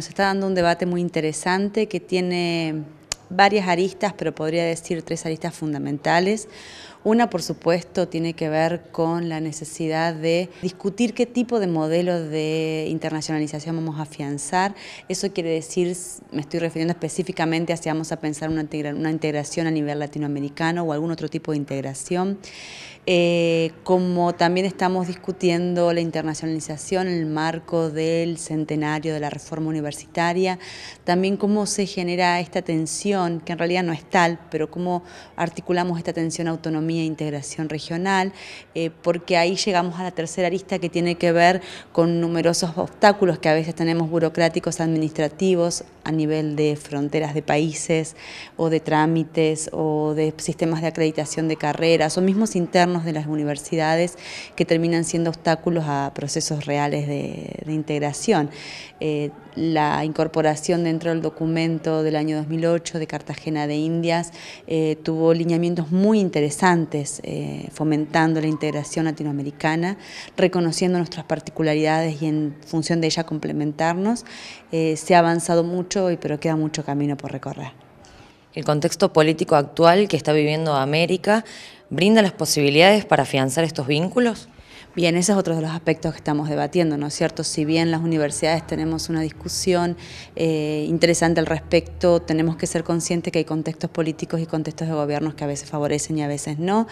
Nos está dando un debate muy interesante que tiene varias aristas, pero podría decir tres aristas fundamentales. Una, por supuesto, tiene que ver con la necesidad de discutir qué tipo de modelo de internacionalización vamos a afianzar. Eso quiere decir, me estoy refiriendo específicamente a si vamos a pensar una, integración a nivel latinoamericano o algún otro tipo de integración. Eh, como también estamos discutiendo la internacionalización en el marco del centenario de la reforma universitaria, también cómo se genera esta tensión, que en realidad no es tal, pero cómo articulamos esta tensión autonómica. E integración Regional, eh, porque ahí llegamos a la tercera arista que tiene que ver con numerosos obstáculos que a veces tenemos burocráticos, administrativos, a nivel de fronteras de países o de trámites o de sistemas de acreditación de carreras o mismos internos de las universidades que terminan siendo obstáculos a procesos reales de, integración. Eh, la incorporación dentro del documento del año 2008 de Cartagena de Indias eh, tuvo lineamientos muy interesantes eh, fomentando la integración latinoamericana, reconociendo nuestras particularidades y en función de ella complementarnos. Eh, se ha avanzado mucho, pero queda mucho camino por recorrer. El contexto político actual que está viviendo América brinda las posibilidades para afianzar estos vínculos. Bien, ese es otro de los aspectos que estamos debatiendo, ¿no es cierto? Si bien las universidades tenemos una discusión eh, interesante al respecto, tenemos que ser conscientes que hay contextos políticos y contextos de gobiernos que a veces favorecen y a veces no.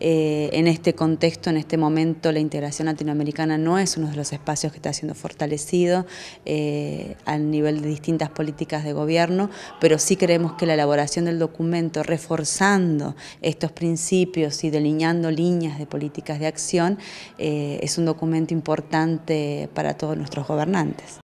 Eh, en este contexto, en este momento, la integración latinoamericana no es uno de los espacios que está siendo fortalecido eh, al nivel de distintas políticas de gobierno, pero sí creemos que la elaboración del documento, reforzando estos principios y delineando líneas de políticas de acción, eh, es un documento importante para todos nuestros gobernantes.